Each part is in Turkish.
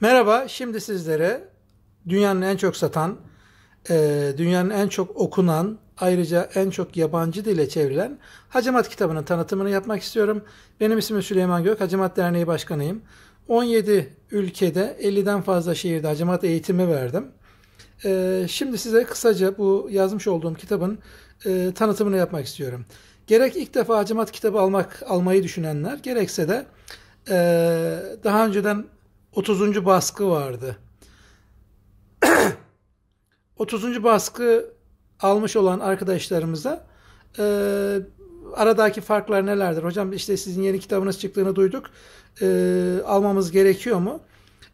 Merhaba, şimdi sizlere dünyanın en çok satan, e, dünyanın en çok okunan, ayrıca en çok yabancı dile çevrilen Hacamat kitabının tanıtımını yapmak istiyorum. Benim ismim Süleyman Gök, Hacamat Derneği Başkanıyım. 17 ülkede 50'den fazla şehirde Hacamat eğitimi verdim. E, şimdi size kısaca bu yazmış olduğum kitabın e, tanıtımını yapmak istiyorum. Gerek ilk defa Hacamat kitabı almak almayı düşünenler, gerekse de daha önceden 30. baskı vardı. 30. baskı almış olan arkadaşlarımıza e, aradaki farklar nelerdir? Hocam işte sizin yeni kitabınız çıktığını duyduk. E, almamız gerekiyor mu?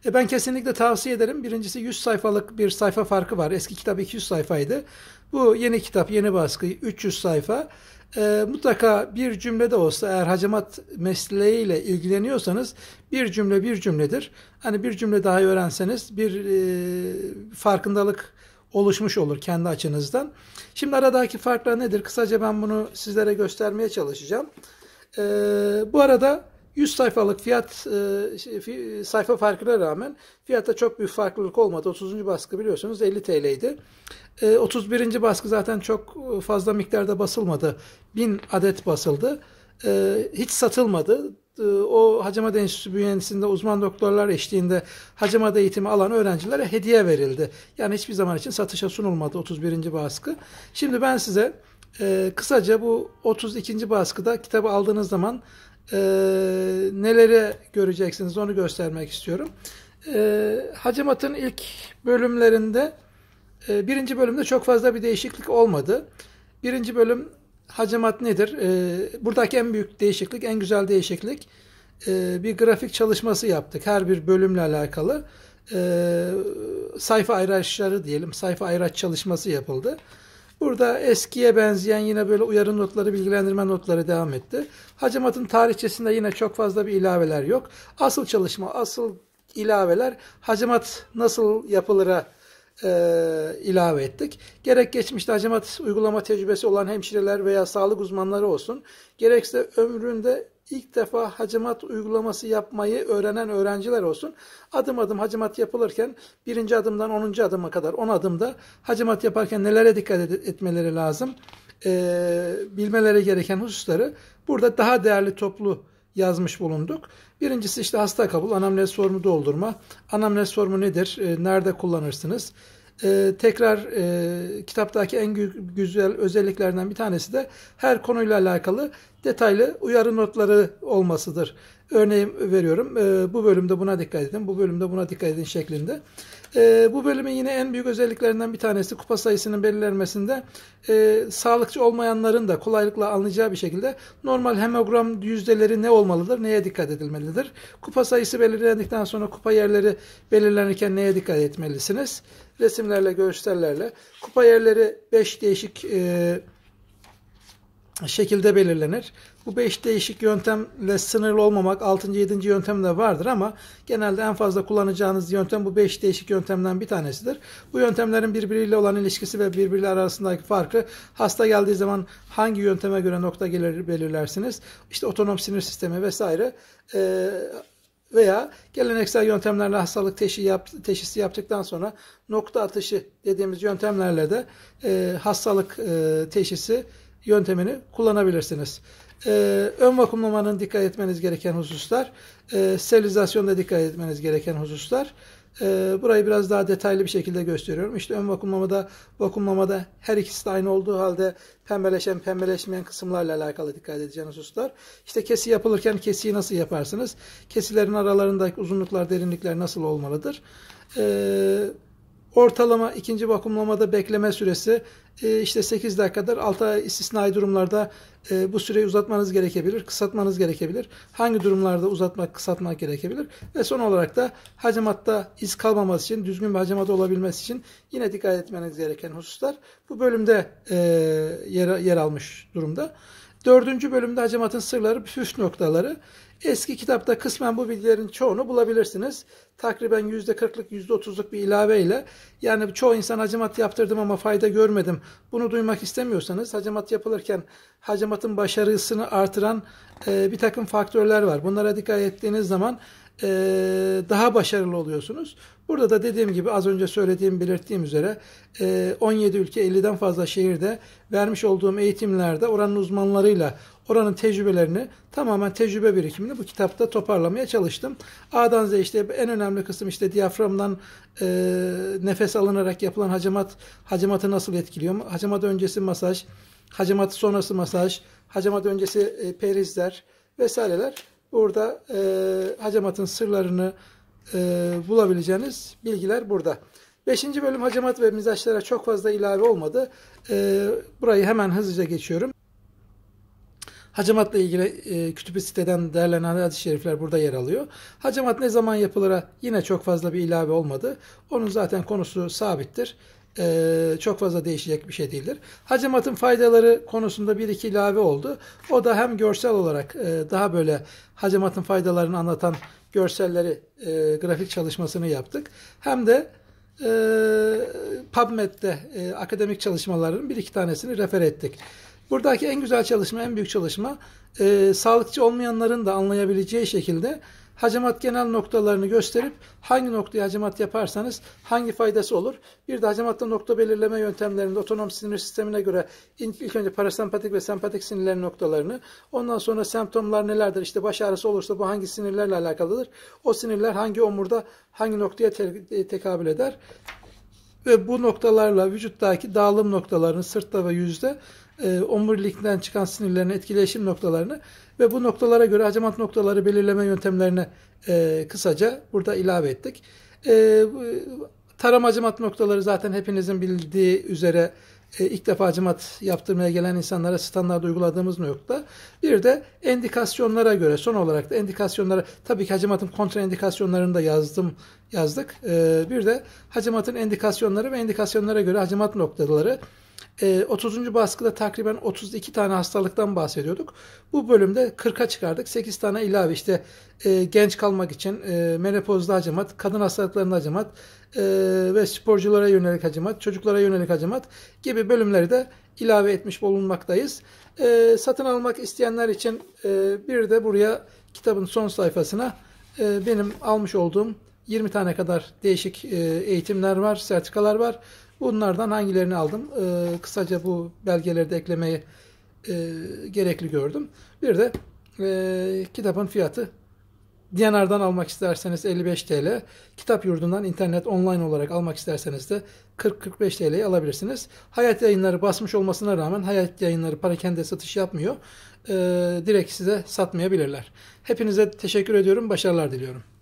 E, ben kesinlikle tavsiye ederim. Birincisi 100 sayfalık bir sayfa farkı var. Eski kitap 200 sayfaydı. Bu yeni kitap, yeni baskı 300 sayfa e, mutlaka bir cümlede olsa eğer hacamat mesleğiyle ilgileniyorsanız bir cümle bir cümledir. Hani bir cümle daha öğrenseniz bir e, farkındalık oluşmuş olur kendi açınızdan. Şimdi aradaki farklar nedir? Kısaca ben bunu sizlere göstermeye çalışacağım. E, bu arada 100 sayfalık fiyat e, şey, sayfa farkına rağmen fiyata çok büyük farklılık olmadı. 30. baskı biliyorsunuz 50 TL'ydi. E, 31. baskı zaten çok fazla miktarda basılmadı. 1000 adet basıldı. E, hiç satılmadı. E, o Hacamat Enstitüsü bünyesinde uzman doktorlar eşliğinde Hacamat eğitimi alan öğrencilere hediye verildi. Yani hiçbir zaman için satışa sunulmadı 31. baskı. Şimdi ben size e, kısaca bu 32. baskıda kitabı aldığınız zaman e, ee, neleri göreceksiniz onu göstermek istiyorum. E, ee, Hacimat'ın ilk bölümlerinde e, birinci bölümde çok fazla bir değişiklik olmadı. Birinci bölüm hacimat nedir? E, buradaki en büyük değişiklik, en güzel değişiklik e, bir grafik çalışması yaptık. Her bir bölümle alakalı e, sayfa ayraçları diyelim, sayfa ayraç çalışması yapıldı. Burada eskiye benzeyen yine böyle uyarı notları, bilgilendirme notları devam etti. Hacamat'ın tarihçesinde yine çok fazla bir ilaveler yok. Asıl çalışma, asıl ilaveler hacamat nasıl yapılır'a e, ilave ettik. Gerek geçmişte hacamat uygulama tecrübesi olan hemşireler veya sağlık uzmanları olsun, gerekse ömründe ilk defa hacimat uygulaması yapmayı öğrenen öğrenciler olsun. Adım adım hacimat yapılırken birinci adımdan onuncu adıma kadar on adımda hacimat yaparken nelere dikkat etmeleri lazım e, bilmeleri gereken hususları burada daha değerli toplu yazmış bulunduk. Birincisi işte hasta kabul, anamnez formu doldurma. Anamnez formu nedir? E, nerede kullanırsınız? Ee, tekrar e, kitaptaki en güzel özelliklerden bir tanesi de her konuyla alakalı detaylı uyarı notları olmasıdır. Örneğin veriyorum e, bu bölümde buna dikkat edin, bu bölümde buna dikkat edin şeklinde. E, bu bölümün yine en büyük özelliklerinden bir tanesi kupa sayısının belirlenmesinde e, sağlıkçı olmayanların da kolaylıkla anlayacağı bir şekilde normal hemogram yüzdeleri ne olmalıdır, neye dikkat edilmelidir. Kupa sayısı belirlendikten sonra kupa yerleri belirlenirken neye dikkat etmelisiniz? Resimlerle, gösterlerle. Kupa yerleri 5 değişik... E, şekilde belirlenir. Bu 5 değişik yöntemle sınırlı olmamak 6. 7. yöntem de vardır ama genelde en fazla kullanacağınız yöntem bu 5 değişik yöntemden bir tanesidir. Bu yöntemlerin birbiriyle olan ilişkisi ve birbirleri arasındaki farkı hasta geldiği zaman hangi yönteme göre nokta gelir belirlersiniz. İşte otonom sinir sistemi vesaire ee, veya geleneksel yöntemlerle hastalık teşhi yap, teşhisi yaptıktan sonra nokta atışı dediğimiz yöntemlerle de e, hastalık e, teşhisi yöntemini kullanabilirsiniz. Ee, ön vakumlamanın dikkat etmeniz gereken hususlar, e, sterilizasyonda dikkat etmeniz gereken hususlar. E, burayı biraz daha detaylı bir şekilde gösteriyorum. İşte ön vakumlamada, vakumlamada her ikisi de aynı olduğu halde pembeleşen, pembeleşmeyen kısımlarla alakalı dikkat edeceğiniz hususlar. İşte kesi yapılırken kesiyi nasıl yaparsınız? Kesilerin aralarındaki uzunluklar, derinlikler nasıl olmalıdır? Eee Ortalama ikinci vakumlamada bekleme süresi e, işte 8 dakikadır. Alta istisnai durumlarda e, bu süreyi uzatmanız gerekebilir, kısaltmanız gerekebilir. Hangi durumlarda uzatmak, kısaltmak gerekebilir? Ve son olarak da hacamatta iz kalmaması için, düzgün bir hacamat olabilmesi için yine dikkat etmeniz gereken hususlar bu bölümde e, yer, yer almış durumda. Dördüncü bölümde hacamatın sırları, püf noktaları. Eski kitapta kısmen bu bilgilerin çoğunu bulabilirsiniz. Takriben %40'lık %30'luk bir ilave ile yani çoğu insan hacamat yaptırdım ama fayda görmedim. Bunu duymak istemiyorsanız hacamat yapılırken hacamatın başarısını artıran e, bir takım faktörler var. Bunlara dikkat ettiğiniz zaman e, daha başarılı oluyorsunuz. Burada da dediğim gibi az önce söylediğim, belirttiğim üzere e, 17 ülke 50'den fazla şehirde vermiş olduğum eğitimlerde oranın uzmanlarıyla oranın tecrübelerini tamamen tecrübe birikimini bu kitapta toparlamaya çalıştım. A'dan Z'ye işte en önemli kısım işte diyaframdan e, nefes alınarak yapılan hacamat, hacamatı nasıl etkiliyor? Hacamat öncesi masaj, hacamat sonrası masaj, hacamat öncesi e, perizler vesaireler burada e, hacamatın sırlarını e, bulabileceğiniz bilgiler burada. Beşinci bölüm hacamat ve mizaçlara çok fazla ilave olmadı. E, burayı hemen hızlıca geçiyorum. Hacamatla ilgili e, kütüb siteden derlenen hadis-i şerifler burada yer alıyor. Hacamat ne zaman yapılara yine çok fazla bir ilave olmadı. Onun zaten konusu sabittir e, çok fazla değişecek bir şey değildir. Hacamatın faydaları konusunda bir iki ilave oldu. O da hem görsel olarak e, daha böyle hacamatın faydalarını anlatan görselleri, e, grafik çalışmasını yaptık. Hem de e, PubMed'de e, akademik çalışmaların bir iki tanesini refer ettik. Buradaki en güzel çalışma, en büyük çalışma e, sağlıkçı olmayanların da anlayabileceği şekilde hacamat genel noktalarını gösterip hangi noktaya hacamat yaparsanız hangi faydası olur. Bir de hacamatta nokta belirleme yöntemlerinde otonom sinir sistemine göre ilk önce parasempatik ve sempatik sinirlerin noktalarını ondan sonra semptomlar nelerdir işte baş ağrısı olursa bu hangi sinirlerle alakalıdır o sinirler hangi omurda hangi noktaya e, tekabül eder ve bu noktalarla vücuttaki dağılım noktalarını sırtta ve yüzde e, omurilikten çıkan sinirlerin etkileşim noktalarını ve bu noktalara göre hacamat noktaları belirleme yöntemlerini e, kısaca burada ilave ettik. E, Tarama acımat noktaları zaten hepinizin bildiği üzere e, ilk defa acımat yaptırmaya gelen insanlara standart uyguladığımız nokta. Bir de endikasyonlara göre son olarak da endikasyonlara tabii ki hacamatın kontraindikasyonlarını da yazdım yazdık. E, bir de hacamatın endikasyonları ve endikasyonlara göre hacamat noktaları. E, 30. baskıda takriben 32 tane hastalıktan bahsediyorduk. Bu bölümde 40'a çıkardık. 8 tane ilave işte e, genç kalmak için e, menopozda hacamat, kadın hastalıklarında hacamat, e, ve sporculara yönelik hacimat, çocuklara yönelik hacimat gibi bölümleri de ilave etmiş bulunmaktayız. E, satın almak isteyenler için e, bir de buraya kitabın son sayfasına e, benim almış olduğum 20 tane kadar değişik e, eğitimler var, sertifikalar var. Bunlardan hangilerini aldım? E, kısaca bu belgeleri de eklemeyi e, gerekli gördüm. Bir de e, kitabın fiyatı Diyanar'dan almak isterseniz 55 TL, kitap yurdundan internet online olarak almak isterseniz de 40-45 TL'ye alabilirsiniz. Hayat yayınları basmış olmasına rağmen hayat yayınları para parakende satış yapmıyor. Ee, direkt size satmayabilirler. Hepinize teşekkür ediyorum, başarılar diliyorum.